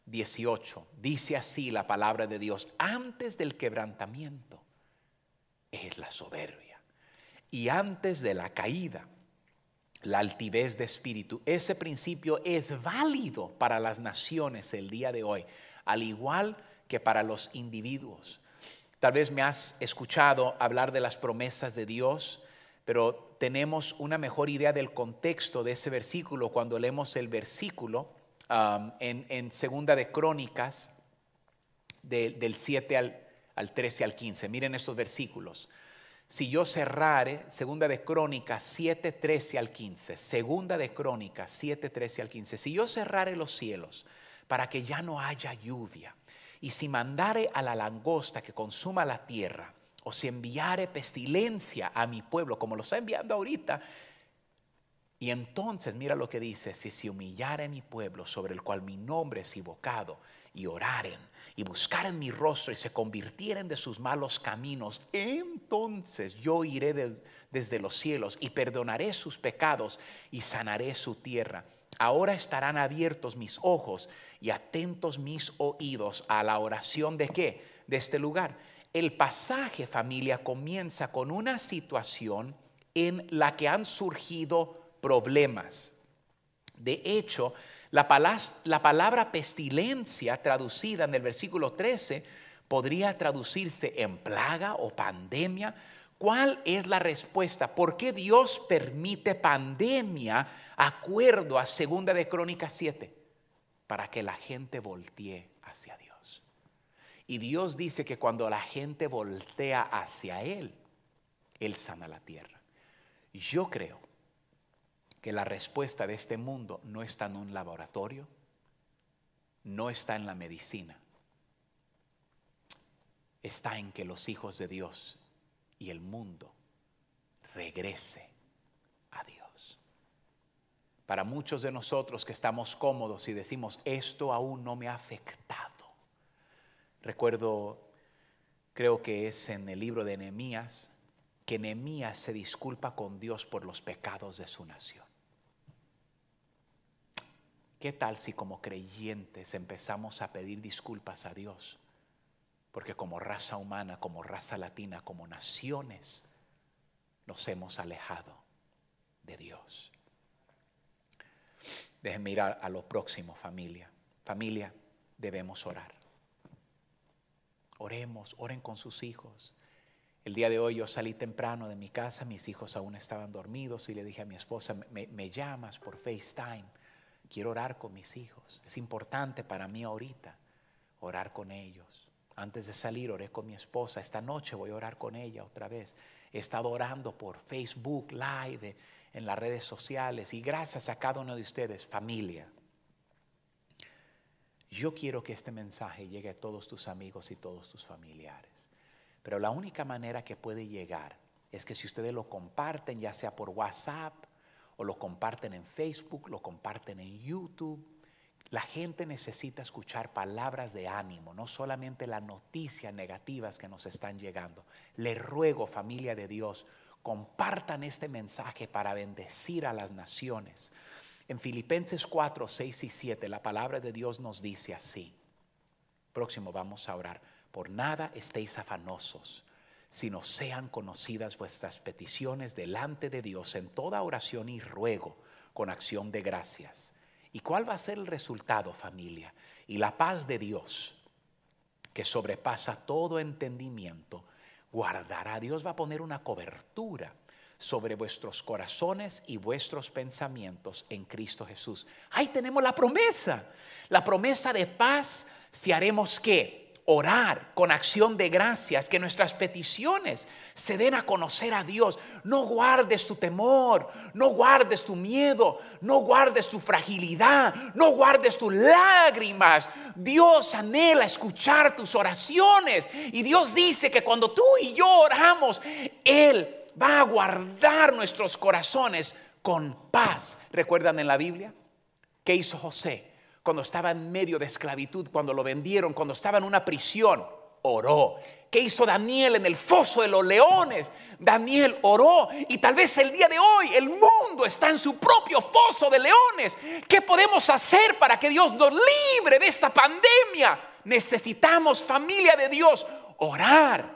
18. Dice así la palabra de Dios, antes del quebrantamiento es la soberbia y antes de la caída, la altivez de espíritu. Ese principio es válido para las naciones el día de hoy, al igual que para los individuos. Tal vez me has escuchado hablar de las promesas de Dios, pero tenemos una mejor idea del contexto de ese versículo cuando leemos el versículo um, en, Segunda de Crónicas del 7 al, al 13 al 15. Miren estos versículos. Si yo cerrare, segunda de Crónicas 7, 13 al 15, segunda de Crónicas 7, 13 al 15, si yo cerrare los cielos para que ya no haya lluvia, y si mandare a la langosta que consuma la tierra, o si enviare pestilencia a mi pueblo, como lo está enviando ahorita, y entonces mira lo que dice, si se humillare mi pueblo sobre el cual mi nombre es invocado, y oraren, y en mi rostro y se convirtieren de sus malos caminos, entonces yo iré desde los cielos y perdonaré sus pecados y sanaré su tierra. Ahora estarán abiertos mis ojos y atentos mis oídos a la oración de qué? De este lugar. El pasaje familia comienza con una situación en la que han surgido problemas. De hecho, la, palabra pestilencia traducida en el versículo 13 podría traducirse en plaga o pandemia. ¿Cuál es la respuesta? ¿Por qué Dios permite pandemia acuerdo a Segunda de Crónicas 7? Para que la gente voltee hacia Dios. Y Dios dice que cuando la gente voltea hacia Él, Él sana la tierra. Yo creo que la respuesta de este mundo no está en un laboratorio, no está en la medicina, está en que los hijos de Dios y el mundo regrese a Dios. Para muchos de nosotros que estamos cómodos y decimos, esto aún no me ha afectado. Recuerdo, creo que es en el libro de Nehemías, que Nehemías se disculpa con Dios por los pecados de su nación. ¿Qué tal si como creyentes empezamos a pedir disculpas a Dios? Porque como raza humana, como raza latina, como naciones, nos hemos alejado de Dios. Déjenme ir a, lo próximo, familia. Familia, debemos orar. Oremos, oren con sus hijos. El día de hoy yo salí temprano de mi casa, mis hijos aún estaban dormidos y le dije a mi esposa, me, me llamas por FaceTime Quiero orar con mis hijos. Es importante para mí ahorita orar con ellos. Antes de salir oré con mi esposa. Esta noche voy a orar con ella otra vez. He estado orando por Facebook Live, en las redes sociales y gracias a cada uno de ustedes, familia. Yo quiero que este mensaje llegue a todos tus amigos y todos tus familiares. Pero la única manera que puede llegar es que si ustedes lo comparten, ya sea por WhatsApp, o lo comparten en Facebook, lo comparten en YouTube. La gente necesita escuchar palabras de ánimo, no solamente las noticias negativas que nos están llegando. Le ruego, familia de Dios, compartan este mensaje para bendecir a las naciones. En Filipenses 4, 6 y 7, la palabra de Dios nos dice así. Próximo vamos a orar. Por nada estéis afanosos sino sean conocidas vuestras peticiones delante de Dios en toda oración y ruego con acción de gracias. ¿Y cuál va a ser el resultado, familia? Y la paz de Dios, que sobrepasa todo entendimiento, guardará. Dios va a poner una cobertura sobre vuestros corazones y vuestros pensamientos en Cristo Jesús. Ahí tenemos la promesa. La promesa de paz si haremos qué? orar con acción de gracias, que nuestras peticiones se den a conocer a Dios. No guardes tu temor, no guardes tu miedo, no guardes tu fragilidad, no guardes tus lágrimas. Dios anhela escuchar tus oraciones y Dios dice que cuando tú y yo oramos, Él va a guardar nuestros corazones con paz. ¿Recuerdan en la Biblia? ¿Qué hizo José? cuando estaba en medio de esclavitud, cuando lo vendieron, cuando estaba en una prisión, oró. ¿Qué hizo Daniel en el foso de los leones? Daniel oró y tal vez el día de hoy el mundo está en su propio foso de leones. ¿Qué podemos hacer para que Dios nos libre de esta pandemia? Necesitamos familia de Dios orar,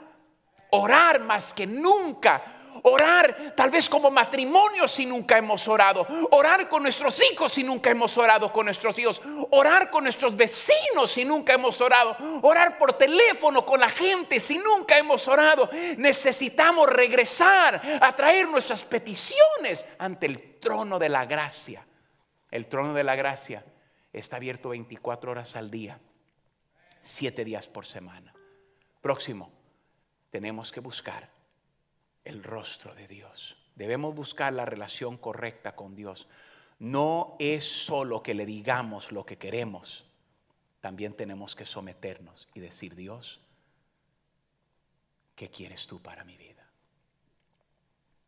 orar más que nunca Orar tal vez como matrimonio si nunca hemos orado. Orar con nuestros hijos si nunca hemos orado con nuestros hijos. Orar con nuestros vecinos si nunca hemos orado. Orar por teléfono con la gente si nunca hemos orado. Necesitamos regresar a traer nuestras peticiones ante el trono de la gracia. El trono de la gracia está abierto 24 horas al día, 7 días por semana. Próximo, tenemos que buscar el rostro de Dios. Debemos buscar la relación correcta con Dios. No es solo que le digamos lo que queremos, también tenemos que someternos y decir, Dios, ¿qué quieres tú para mi vida?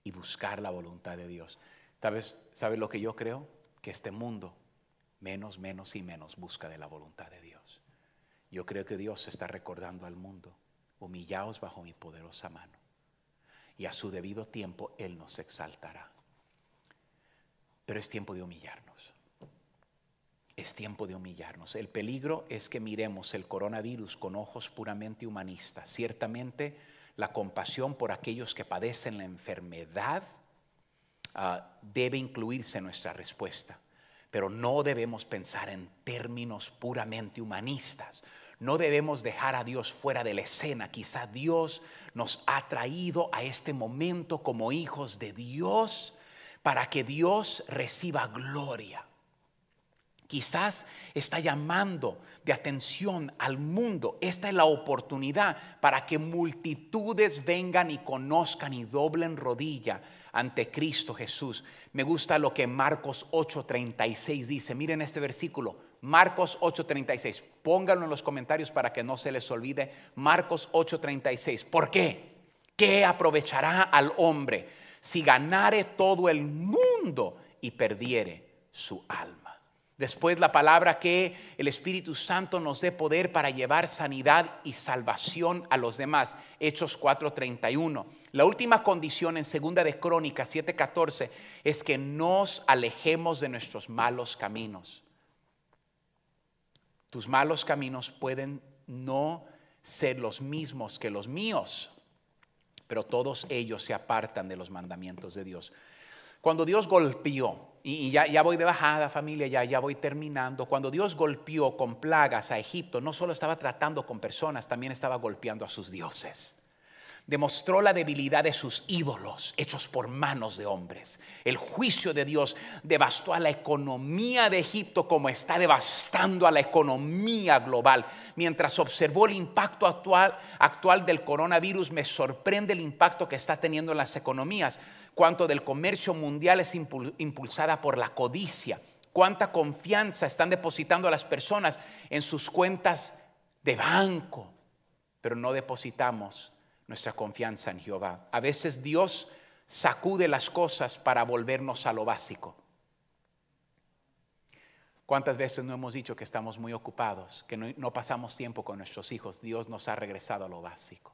Y buscar la voluntad de Dios. ¿Sabes, ¿Sabes lo que yo creo? Que este mundo menos, menos y menos busca de la voluntad de Dios. Yo creo que Dios está recordando al mundo, humillaos bajo mi poderosa mano y a su debido tiempo Él nos exaltará. Pero es tiempo de humillarnos. Es tiempo de humillarnos. El peligro es que miremos el coronavirus con ojos puramente humanistas. Ciertamente la compasión por aquellos que padecen la enfermedad ah, debe incluirse en nuestra respuesta. Pero no debemos pensar en términos puramente humanistas. No debemos dejar a Dios fuera de la escena. Quizá Dios nos ha traído a este momento como hijos de Dios para que Dios reciba gloria. Quizás está llamando de atención al mundo. Esta es la oportunidad para que multitudes vengan y conozcan y doblen rodilla ante Cristo Jesús. Me gusta lo que Marcos 8:36 dice. Miren este versículo. Marcos 8:36. Pónganlo en los comentarios para que no se les olvide. Marcos 8:36. ¿Por qué? ¿Qué aprovechará al hombre si ganare todo el mundo y perdiere su alma? Después la palabra que el Espíritu Santo nos dé poder para llevar sanidad y salvación a los demás. Hechos 4:31. La última condición en Segunda de Crónicas 7:14 es que nos alejemos de nuestros malos caminos. Tus malos caminos pueden no ser los mismos que los míos, pero todos ellos se apartan de los mandamientos de Dios. Cuando Dios golpeó, y, ya, voy de bajada familia, ya, ya voy terminando, cuando Dios golpeó con plagas a Egipto, no solo estaba tratando con personas, también estaba golpeando a sus dioses demostró la debilidad de sus ídolos hechos por manos de hombres. El juicio de Dios devastó a la economía de Egipto como está devastando a la economía global. Mientras observó el impacto actual, actual del coronavirus, me sorprende el impacto que está teniendo en las economías, cuánto del comercio mundial es impulsada por la codicia, cuánta confianza están depositando las personas en sus cuentas de banco, pero no depositamos nuestra confianza en Jehová. A veces Dios sacude las cosas para volvernos a lo básico. ¿Cuántas veces no hemos dicho que estamos muy ocupados, que no, no, pasamos tiempo con nuestros hijos? Dios nos ha regresado a lo básico.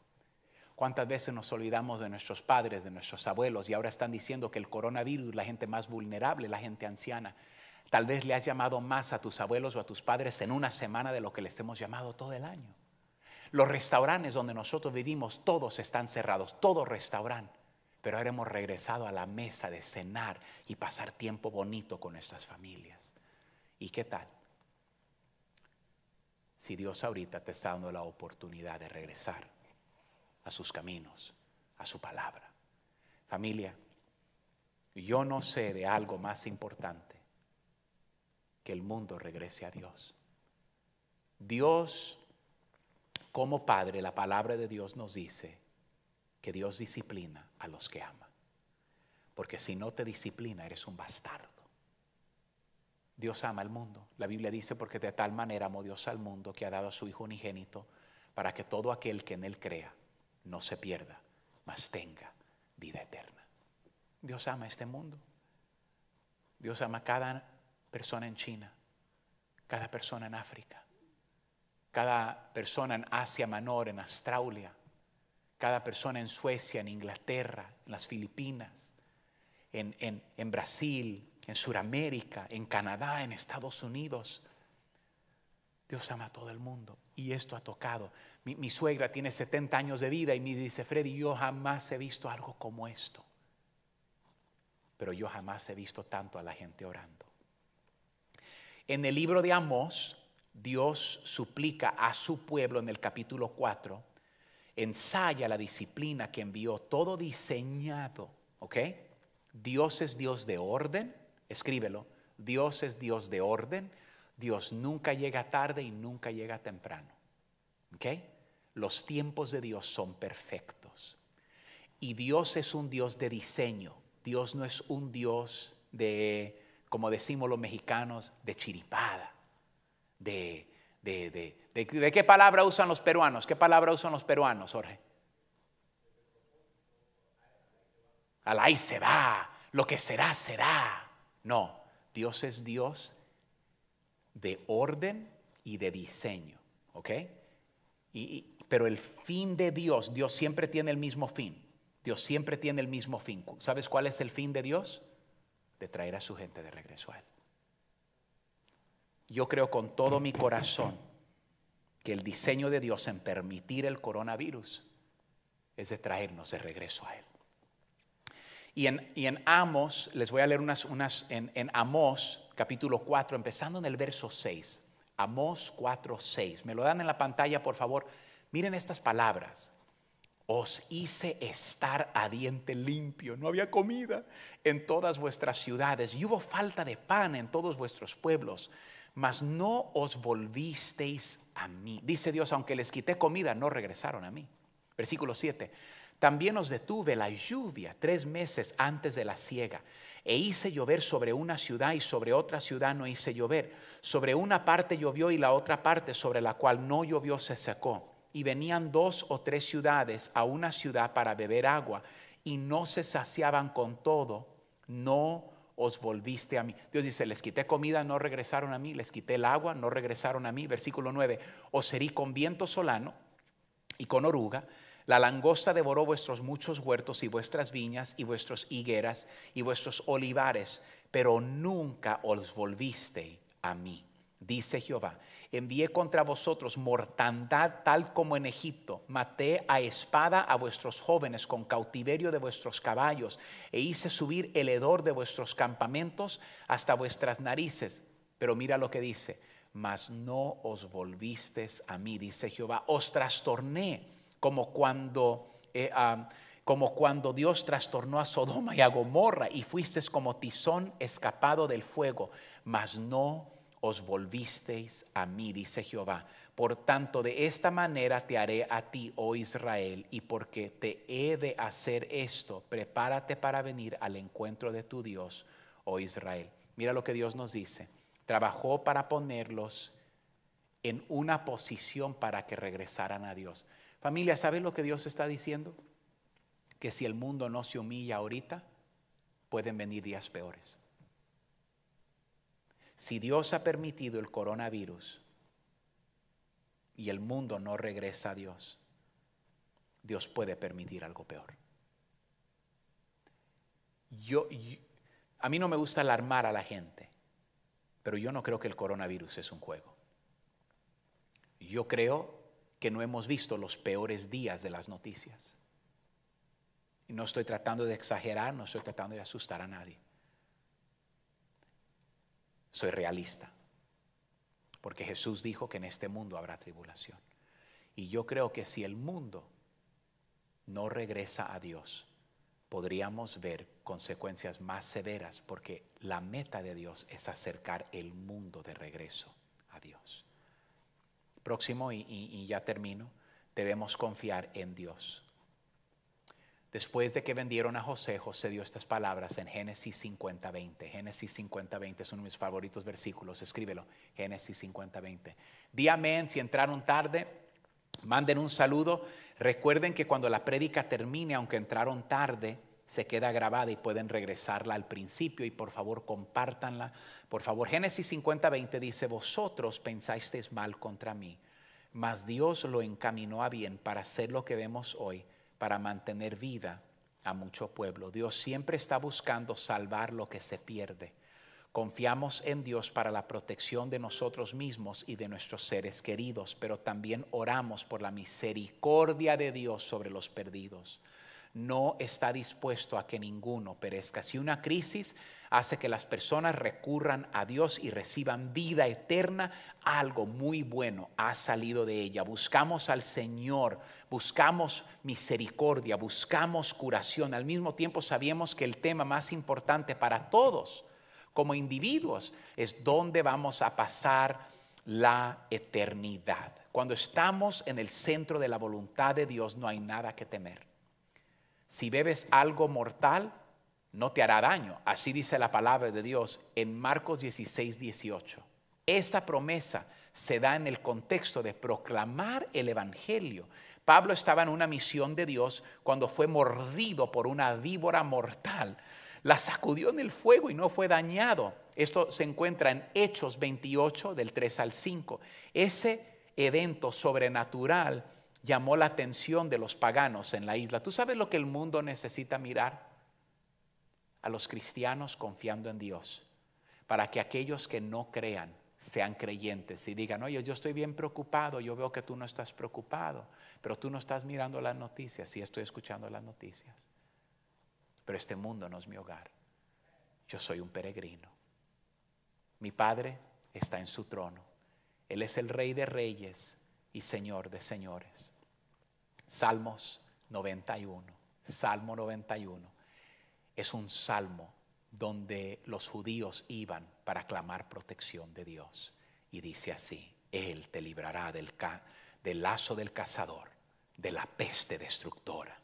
¿Cuántas veces nos olvidamos de nuestros padres, de nuestros abuelos y ahora están diciendo que el coronavirus, la gente más vulnerable, la gente anciana, tal vez le has llamado más a tus abuelos o a tus padres en una semana de lo que les hemos llamado todo el año? Los restaurantes donde nosotros vivimos, todos están cerrados, todo restaurante. Pero ahora hemos regresado a la mesa de cenar y pasar tiempo bonito con nuestras familias. ¿Y qué tal? Si Dios ahorita te está dando la oportunidad de regresar a sus caminos, a su palabra. Familia, yo no sé de algo más importante que el mundo regrese a Dios. Dios como padre, la palabra de Dios nos dice que Dios disciplina a los que ama. Porque si no te disciplina, eres un bastardo. Dios ama al mundo. La Biblia dice, porque de tal manera amó Dios al mundo que ha dado a su Hijo unigénito para que todo aquel que en Él crea no se pierda, mas tenga vida eterna. Dios ama este mundo. Dios ama a cada persona en China, cada persona en África, cada persona en Asia Menor, en Australia, cada persona en Suecia, en Inglaterra, en las Filipinas, en, Brasil, en Sudamérica, en Canadá, en Estados Unidos. Dios ama a todo el mundo y esto ha tocado. Mi, mi, suegra tiene 70 años de vida y me dice, Freddy, yo jamás he visto algo como esto. Pero yo jamás he visto tanto a la gente orando. En el libro de Amós, Dios suplica a su pueblo en el capítulo 4, ensaya la disciplina que envió, todo diseñado, ¿ok? Dios es Dios de orden, escríbelo, Dios es Dios de orden, Dios nunca llega tarde y nunca llega temprano, ¿ok? Los tiempos de Dios son perfectos. Y Dios es un Dios de diseño, Dios no es un Dios de, como decimos los mexicanos, de chiripada de, de, qué palabra usan los peruanos? ¿Qué palabra usan los peruanos, Jorge? Al se va, lo que será, será. No, Dios es Dios de orden y de diseño, ¿ok? pero el fin de Dios, Dios siempre tiene el mismo fin. Dios siempre tiene el mismo fin. ¿Sabes cuál es el fin de Dios? De traer a su gente de regreso a Él. Yo creo con todo mi corazón que el diseño de Dios en permitir el coronavirus es de traernos de regreso a Él. Y en, Amos, les voy a leer unas, unas en, en Amos capítulo 4, empezando en el verso 6. Amos 4, 6. Me lo dan en la pantalla, por favor. Miren estas palabras. Os hice estar a diente limpio. No había comida en todas vuestras ciudades y hubo falta de pan en todos vuestros pueblos mas no os volvisteis a mí. Dice Dios, aunque les quité comida, no regresaron a mí. Versículo 7. También os detuve la lluvia tres meses antes de la siega, e hice llover sobre una ciudad y sobre otra ciudad no hice llover. Sobre una parte llovió y la otra parte sobre la cual no llovió se secó. Y venían dos o tres ciudades a una ciudad para beber agua, y no se saciaban con todo, no os volviste a mí. Dios dice, les quité comida, no regresaron a mí, les quité el agua, no regresaron a mí. Versículo 9, os herí con viento solano y con oruga. La langosta devoró vuestros muchos huertos y vuestras viñas y vuestras higueras y vuestros olivares, pero nunca os volviste a mí dice Jehová, envié contra vosotros mortandad tal como en Egipto, maté a espada a vuestros jóvenes con cautiverio de vuestros caballos, e hice subir el hedor de vuestros campamentos hasta vuestras narices. Pero mira lo que dice, mas no os volvisteis a mí, dice Jehová, os trastorné como cuando... Eh, ah, como cuando Dios trastornó a Sodoma y a Gomorra y fuisteis como tizón escapado del fuego, mas no os volvisteis a mí, dice Jehová. Por tanto, de esta manera te haré a ti, oh Israel, y porque te he de hacer esto, prepárate para venir al encuentro de tu Dios, oh Israel. Mira lo que Dios nos dice. Trabajó para ponerlos en una posición para que regresaran a Dios. Familia, ¿sabes lo que Dios está diciendo? Que si el mundo no se humilla ahorita, pueden venir días peores. Si Dios ha permitido el coronavirus y el mundo no regresa a Dios, Dios puede permitir algo peor. Yo, a mí no me gusta alarmar a la gente, pero yo no creo que el coronavirus es un juego. Yo creo que no hemos visto los peores días de las noticias. Y no estoy tratando de exagerar, no estoy tratando de asustar a nadie. Soy realista. Porque Jesús dijo que en este mundo habrá tribulación. Y yo creo que si el mundo no regresa a Dios, podríamos ver consecuencias más severas porque la meta de Dios es acercar el mundo de regreso a Dios. Próximo, y, ya termino, debemos confiar en Dios Después de que vendieron a José, José dio estas palabras en Génesis 50:20. Génesis 50:20 es uno de mis favoritos versículos, escríbelo. Génesis 50-20. Di amén si entraron tarde, manden un saludo. Recuerden que cuando la prédica termine, aunque entraron tarde, se queda grabada y pueden regresarla al principio y por favor compártanla. Por favor, Génesis 50-20 dice, "Vosotros pensasteis mal contra mí, mas Dios lo encaminó a bien para hacer lo que vemos hoy." para mantener vida a mucho pueblo. Dios siempre está buscando salvar lo que se pierde. Confiamos en Dios para la protección de nosotros mismos y de nuestros seres queridos, pero también oramos por la misericordia de Dios sobre los perdidos no está dispuesto a que ninguno perezca. Si una crisis hace que las personas recurran a Dios y reciban vida eterna, algo muy bueno ha salido de ella. Buscamos al Señor, buscamos misericordia, buscamos curación. Al mismo tiempo sabemos que el tema más importante para todos como individuos es dónde vamos a pasar la eternidad. Cuando estamos en el centro de la voluntad de Dios no hay nada que temer si bebes algo mortal, no te hará daño. Así dice la palabra de Dios en Marcos 16, 18. Esta promesa se da en el contexto de proclamar el Evangelio. Pablo estaba en una misión de Dios cuando fue mordido por una víbora mortal. La sacudió en el fuego y no fue dañado. Esto se encuentra en Hechos 28 del 3 al 5. Ese evento sobrenatural llamó la atención de los paganos en la isla. ¿Tú sabes lo que el mundo necesita mirar? A los cristianos confiando en Dios, para que aquellos que no crean sean creyentes y digan, oye, yo estoy bien preocupado, yo veo que tú no estás preocupado, pero tú no estás mirando las noticias, sí estoy escuchando las noticias, pero este mundo no es mi hogar, yo soy un peregrino. Mi Padre está en su trono, Él es el Rey de Reyes, y Señor de señores. Salmos 91, Salmo 91, es un salmo donde los judíos iban para clamar protección de Dios. Y dice así, Él te librará del, ca del lazo del cazador, de la peste destructora.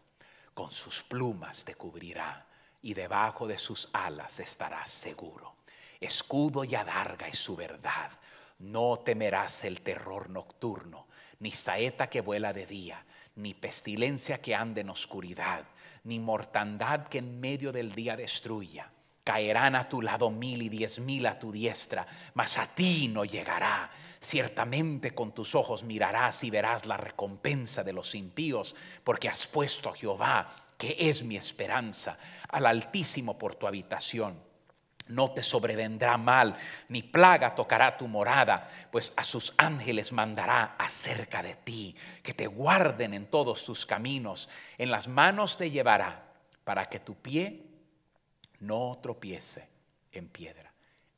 Con sus plumas te cubrirá y debajo de sus alas estarás seguro. Escudo y adarga es su verdad. No temerás el terror nocturno, ni saeta que vuela de día, ni pestilencia que ande en oscuridad, ni mortandad que en medio del día destruya. Caerán a tu lado mil y diez mil a tu diestra, mas a ti no llegará. Ciertamente con tus ojos mirarás y verás la recompensa de los impíos, porque has puesto a Jehová, que es mi esperanza, al Altísimo por tu habitación no te sobrevendrá mal, ni plaga tocará tu morada, pues a sus ángeles mandará acerca de ti, que te guarden en todos tus caminos, en las manos te llevará, para que tu pie no tropiece en piedra.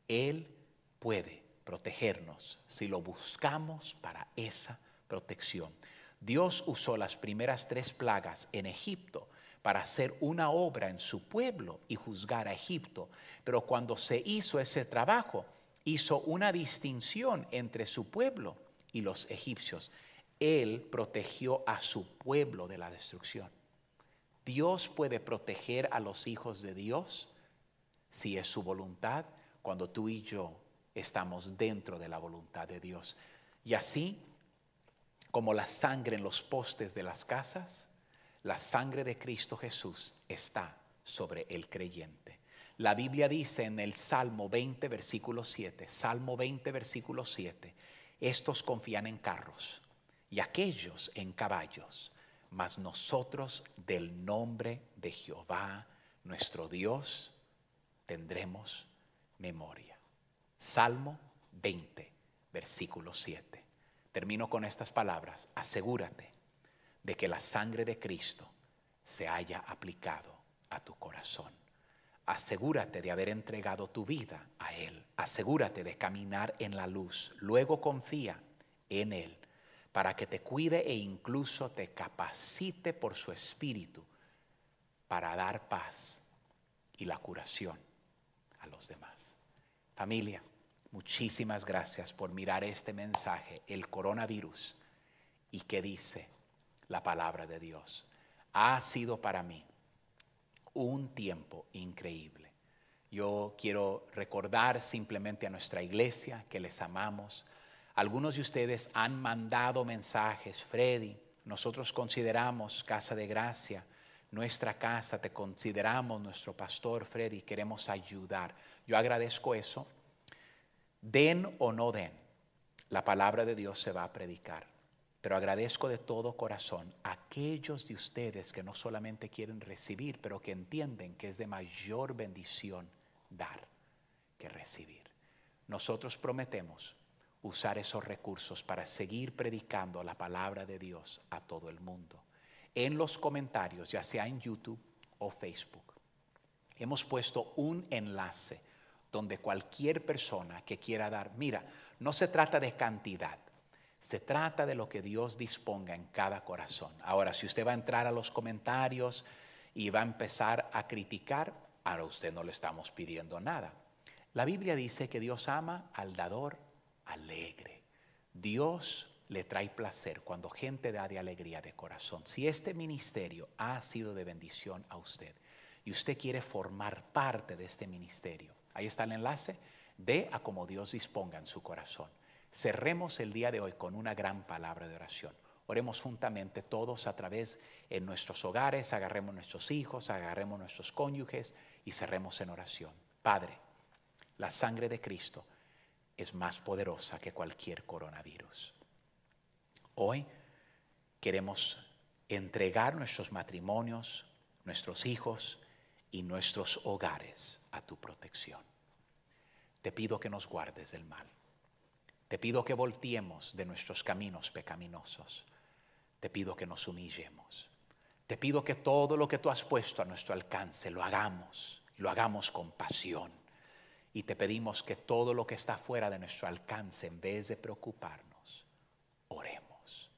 Él puede protegernos si lo buscamos para esa protección. Dios usó las primeras tres plagas en Egipto para hacer una obra en su pueblo y juzgar a Egipto. Pero cuando se hizo ese trabajo, hizo una distinción entre su pueblo y los egipcios. Él protegió a su pueblo de la destrucción. Dios puede proteger a los hijos de Dios si es su voluntad, cuando tú y yo estamos dentro de la voluntad de Dios. Y así como la sangre en los postes de las casas, la sangre de Cristo Jesús está sobre el creyente. La Biblia dice en el Salmo 20, versículo 7, Salmo 20, versículo 7, estos confían en carros y aquellos en caballos, mas nosotros del nombre de Jehová, nuestro Dios, tendremos memoria. Salmo 20, versículo 7. Termino con estas palabras. Asegúrate de que la sangre de Cristo se haya aplicado a tu corazón. Asegúrate de haber entregado tu vida a Él. Asegúrate de caminar en la luz. Luego confía en Él para que te cuide e incluso te capacite por su espíritu para dar paz y la curación a los demás. Familia, muchísimas gracias por mirar este mensaje, el coronavirus, y que dice la palabra de Dios. Ha sido para mí un tiempo increíble. Yo quiero recordar simplemente a nuestra iglesia que les amamos. Algunos de ustedes han mandado mensajes, Freddy, nosotros consideramos Casa de Gracia nuestra casa, te consideramos nuestro pastor, Freddy, queremos ayudar. Yo agradezco eso. Den o no den, la palabra de Dios se va a predicar. Pero agradezco de todo corazón a aquellos de ustedes que no solamente quieren recibir, pero que entienden que es de mayor bendición dar que recibir. Nosotros prometemos usar esos recursos para seguir predicando la palabra de Dios a todo el mundo. En los comentarios, ya sea en YouTube o Facebook, hemos puesto un enlace donde cualquier persona que quiera dar, mira, no se trata de cantidad, se trata de lo que Dios disponga en cada corazón. Ahora, si usted va a entrar a los comentarios y va a empezar a criticar, ahora usted no le estamos pidiendo nada. La Biblia dice que Dios ama al dador alegre. Dios le trae placer cuando gente da de alegría de corazón. Si este ministerio ha sido de bendición a usted y usted quiere formar parte de este ministerio, ahí está el enlace, de a como Dios disponga en su corazón. Cerremos el día de hoy con una gran palabra de oración. Oremos juntamente todos a través en nuestros hogares, agarremos nuestros hijos, agarremos nuestros cónyuges y cerremos en oración. Padre, la sangre de Cristo es más poderosa que cualquier coronavirus. Hoy queremos entregar nuestros matrimonios, nuestros hijos y nuestros hogares a tu protección. Te pido que nos guardes del mal te pido que volteemos de nuestros caminos pecaminosos. Te pido que nos humillemos. Te pido que todo lo que tú has puesto a nuestro alcance lo hagamos, lo hagamos con pasión. Y te pedimos que todo lo que está fuera de nuestro alcance, en vez de preocuparnos, oremos.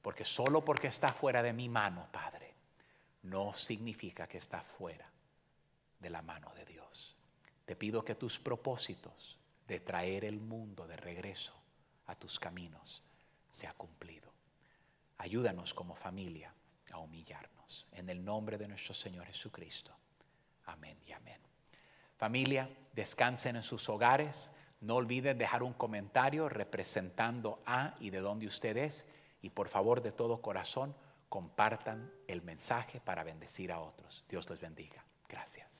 Porque solo porque está fuera de mi mano, Padre, no significa que está fuera de la mano de Dios. Te pido que tus propósitos de traer el mundo de regreso a tus caminos se ha cumplido. Ayúdanos como familia a humillarnos. En el nombre de nuestro Señor Jesucristo. Amén y amén. Familia, descansen en sus hogares. No olviden dejar un comentario representando a y de dónde usted es. Y por favor, de todo corazón, compartan el mensaje para bendecir a otros. Dios les bendiga. Gracias.